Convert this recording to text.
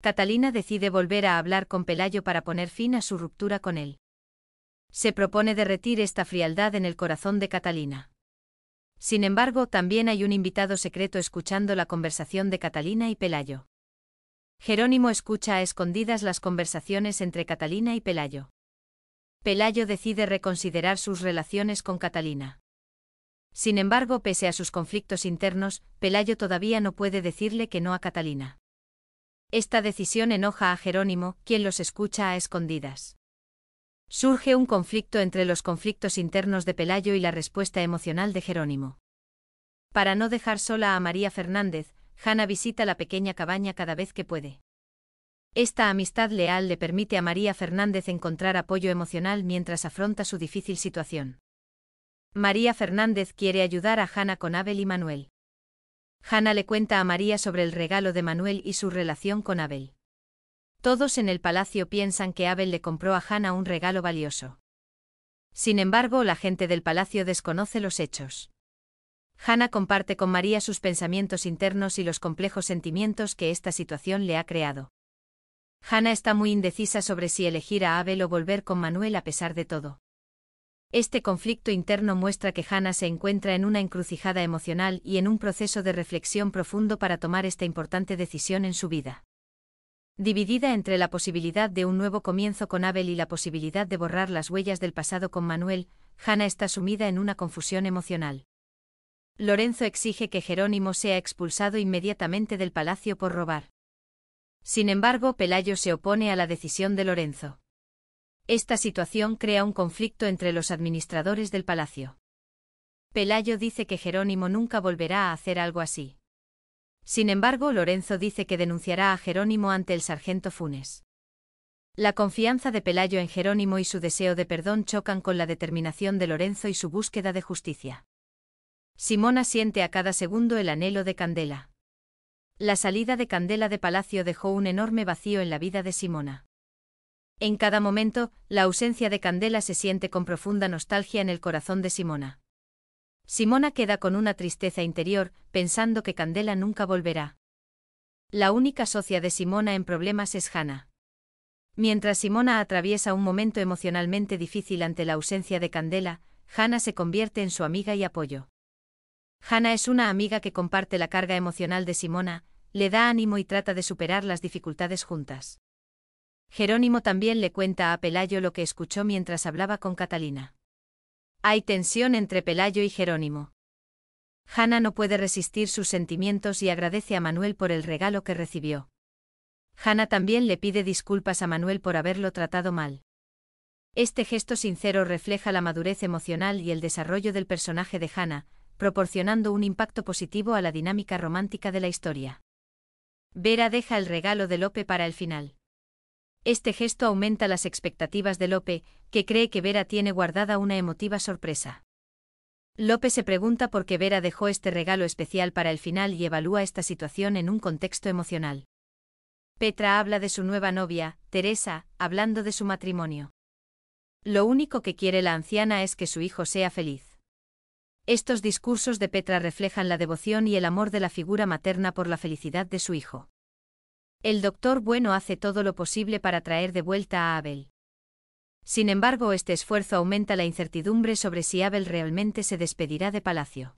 Catalina decide volver a hablar con Pelayo para poner fin a su ruptura con él. Se propone derretir esta frialdad en el corazón de Catalina. Sin embargo, también hay un invitado secreto escuchando la conversación de Catalina y Pelayo. Jerónimo escucha a escondidas las conversaciones entre Catalina y Pelayo. Pelayo decide reconsiderar sus relaciones con Catalina. Sin embargo, pese a sus conflictos internos, Pelayo todavía no puede decirle que no a Catalina. Esta decisión enoja a Jerónimo, quien los escucha a escondidas. Surge un conflicto entre los conflictos internos de Pelayo y la respuesta emocional de Jerónimo. Para no dejar sola a María Fernández, Hanna visita la pequeña cabaña cada vez que puede. Esta amistad leal le permite a María Fernández encontrar apoyo emocional mientras afronta su difícil situación. María Fernández quiere ayudar a Hanna con Abel y Manuel. Hannah le cuenta a María sobre el regalo de Manuel y su relación con Abel. Todos en el palacio piensan que Abel le compró a Hannah un regalo valioso. Sin embargo, la gente del palacio desconoce los hechos. Hannah comparte con María sus pensamientos internos y los complejos sentimientos que esta situación le ha creado. Hannah está muy indecisa sobre si elegir a Abel o volver con Manuel a pesar de todo. Este conflicto interno muestra que Hannah se encuentra en una encrucijada emocional y en un proceso de reflexión profundo para tomar esta importante decisión en su vida. Dividida entre la posibilidad de un nuevo comienzo con Abel y la posibilidad de borrar las huellas del pasado con Manuel, Hannah está sumida en una confusión emocional. Lorenzo exige que Jerónimo sea expulsado inmediatamente del palacio por robar. Sin embargo, Pelayo se opone a la decisión de Lorenzo. Esta situación crea un conflicto entre los administradores del palacio. Pelayo dice que Jerónimo nunca volverá a hacer algo así. Sin embargo, Lorenzo dice que denunciará a Jerónimo ante el sargento Funes. La confianza de Pelayo en Jerónimo y su deseo de perdón chocan con la determinación de Lorenzo y su búsqueda de justicia. Simona siente a cada segundo el anhelo de Candela. La salida de Candela de Palacio dejó un enorme vacío en la vida de Simona. En cada momento, la ausencia de Candela se siente con profunda nostalgia en el corazón de Simona. Simona queda con una tristeza interior, pensando que Candela nunca volverá. La única socia de Simona en problemas es Hannah. Mientras Simona atraviesa un momento emocionalmente difícil ante la ausencia de Candela, Hanna se convierte en su amiga y apoyo. Hannah es una amiga que comparte la carga emocional de Simona, le da ánimo y trata de superar las dificultades juntas. Jerónimo también le cuenta a Pelayo lo que escuchó mientras hablaba con Catalina. Hay tensión entre Pelayo y Jerónimo. Hanna no puede resistir sus sentimientos y agradece a Manuel por el regalo que recibió. Hanna también le pide disculpas a Manuel por haberlo tratado mal. Este gesto sincero refleja la madurez emocional y el desarrollo del personaje de Hanna, proporcionando un impacto positivo a la dinámica romántica de la historia. Vera deja el regalo de Lope para el final. Este gesto aumenta las expectativas de Lope, que cree que Vera tiene guardada una emotiva sorpresa. Lope se pregunta por qué Vera dejó este regalo especial para el final y evalúa esta situación en un contexto emocional. Petra habla de su nueva novia, Teresa, hablando de su matrimonio. Lo único que quiere la anciana es que su hijo sea feliz. Estos discursos de Petra reflejan la devoción y el amor de la figura materna por la felicidad de su hijo. El doctor bueno hace todo lo posible para traer de vuelta a Abel. Sin embargo, este esfuerzo aumenta la incertidumbre sobre si Abel realmente se despedirá de Palacio.